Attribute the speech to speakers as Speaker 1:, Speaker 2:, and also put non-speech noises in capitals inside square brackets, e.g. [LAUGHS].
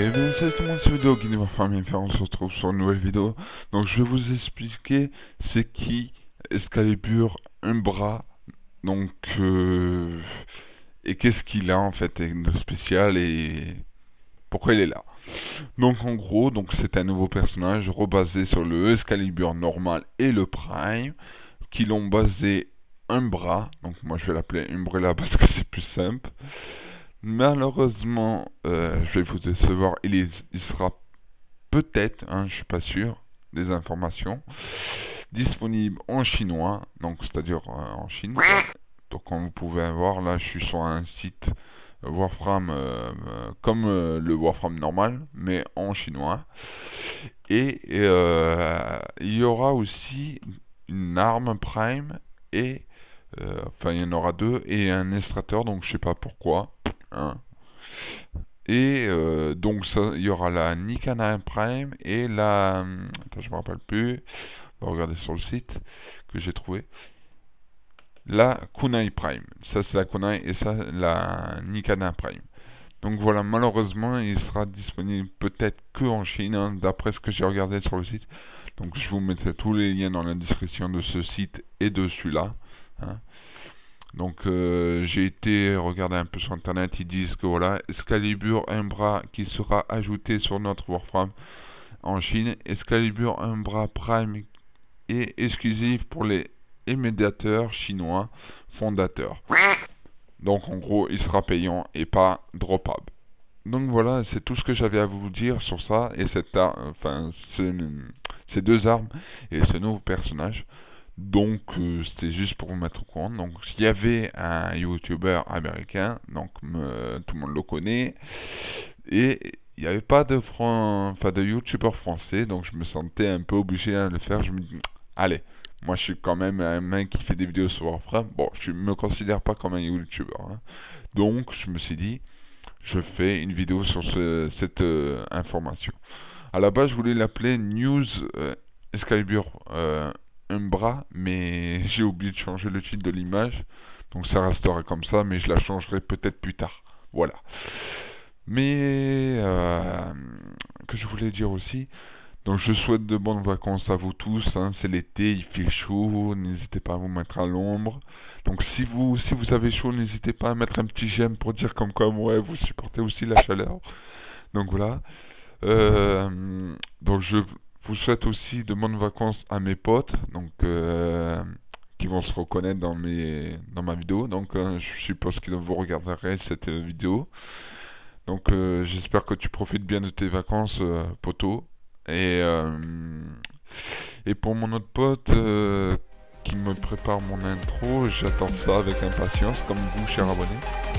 Speaker 1: Et bien salut tout le monde, c'est vidéo qui nous on se retrouve sur une nouvelle vidéo. Donc je vais vous expliquer c'est qui un Umbra, donc euh, et qu'est-ce qu'il a en fait de spécial et pourquoi il est là. Donc en gros, donc c'est un nouveau personnage rebasé sur le Escalibur normal et le Prime, qui l'ont basé Umbra, donc moi je vais l'appeler Umbrella parce que c'est plus simple. Malheureusement, euh, je vais vous décevoir, il, sera peut-être, je hein, je suis pas sûr, des informations disponibles en chinois, donc c'est-à-dire euh, en Chine. Donc comme vous pouvez voir, là je suis sur un site Warframe euh, comme le Warframe normal, mais en chinois. Et il y aura aussi une arme prime et enfin il y en aura deux et un extracteur, donc je sais pas pourquoi. Hein. Et euh, donc, il y aura la Nikana Prime et la. Hum, attends, je me rappelle plus. On va bah, regarder sur le site que j'ai trouvé. La Kunai Prime. Ça, c'est la Kunai et ça, la Nikana Prime. Donc voilà, malheureusement, il sera disponible peut-être que en Chine, hein, d'après ce que j'ai regardé sur le site. Donc je vous mettrai tous les liens dans la description de ce site et de celui-là. Hein. Donc euh, j'ai été regarder un peu sur internet, ils disent que voilà, Excalibur, un bras qui sera ajouté sur notre Warframe en Chine, Excalibur, un bras prime et exclusif pour les médiateurs chinois fondateurs. Donc en gros, il sera payant et pas dropable. Donc voilà, c'est tout ce que j'avais à vous dire sur ça et cette, euh, enfin, ces deux armes et ce nouveau personnage. Donc euh, c'était juste pour vous mettre au courant. Donc il y avait un youtubeur américain, donc tout le monde le connaît. Et il n'y avait pas de, fran... enfin, de YouTuber français, donc je me sentais un peu obligé à hein, le faire. Je me dis, allez, moi je suis quand même un mec qui fait des vidéos sur Warframe. Bon, je me considère pas comme un youtubeur. Hein. Donc je me suis dit, je fais une vidéo sur cette euh, information. À la base, je voulais l'appeler News euh, bras mais [LAUGHS] j'ai oublié de changer le titre de l'image. Donc ça restera comme ça, mais je la changerai peut-être plus tard. Voilà. Mais euh, que je voulais dire aussi. Donc je souhaite de bonnes vacances à vous tous. Hein. C'est l'été, il fait chaud. N'hésitez pas à vous mettre à l'ombre. Donc si vous, si vous avez chaud, n'hésitez pas à mettre un petit j'aime pour dire comme quoi moi vous supportez aussi la chaleur. Donc voilà. Euh, donc je vous souhaite aussi de bonnes vacances à mes potes, donc euh, qui vont se reconnaître dans, mes, dans ma vidéo. Donc euh, je suppose qu'ils vous regarderez cette euh, vidéo. Donc j'espère que tu profites bien de tes vacances, poteau. Et, et pour mon autre pote qui me prépare mon intro, j'attends ça avec impatience, comme vous, chers abonnés.